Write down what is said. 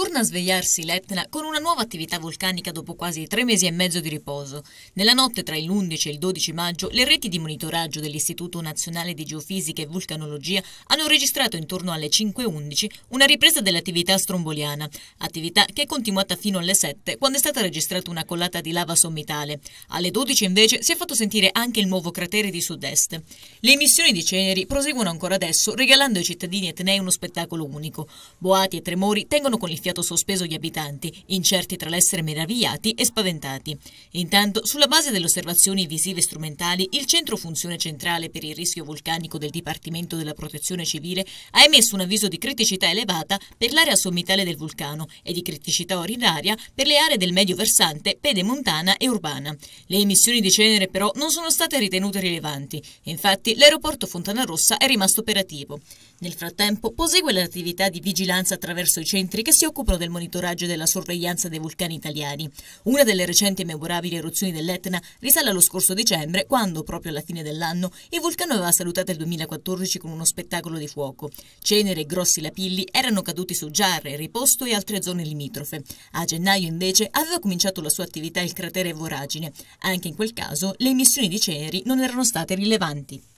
Torna a svegliarsi l'Etna con una nuova attività vulcanica dopo quasi tre mesi e mezzo di riposo. Nella notte tra l'11 e il 12 maggio le reti di monitoraggio dell'Istituto Nazionale di Geofisica e Vulcanologia hanno registrato intorno alle 5.11 una ripresa dell'attività stromboliana, attività che è continuata fino alle 7 quando è stata registrata una collata di lava sommitale. Alle 12 invece si è fatto sentire anche il nuovo cratere di sud-est. Le emissioni di ceneri proseguono ancora adesso regalando ai cittadini etnei uno spettacolo unico. Boati e tremori tengono con il fiato fiato sospeso gli abitanti, incerti tra l'essere meravigliati e spaventati. Intanto, sulla base delle osservazioni visive strumentali, il Centro Funzione Centrale per il Rischio Vulcanico del Dipartimento della Protezione Civile ha emesso un avviso di criticità elevata per l'area sommitale del vulcano e di criticità orinaria per le aree del medio versante pedemontana e urbana. Le emissioni di cenere però non sono state ritenute rilevanti infatti l'aeroporto Fontana Rossa è rimasto operativo. Nel frattempo prosegue l'attività di vigilanza attraverso i centri che si occupano del monitoraggio e della sorveglianza dei vulcani italiani. Una delle recenti e memorabili eruzioni dell'Etna risale allo scorso dicembre, quando, proprio alla fine dell'anno, il vulcano aveva salutato il 2014 con uno spettacolo di fuoco. Cenere e grossi lapilli erano caduti su Giarre, Riposto e altre zone limitrofe. A gennaio, invece, aveva cominciato la sua attività il cratere Voragine. Anche in quel caso, le emissioni di ceneri non erano state rilevanti.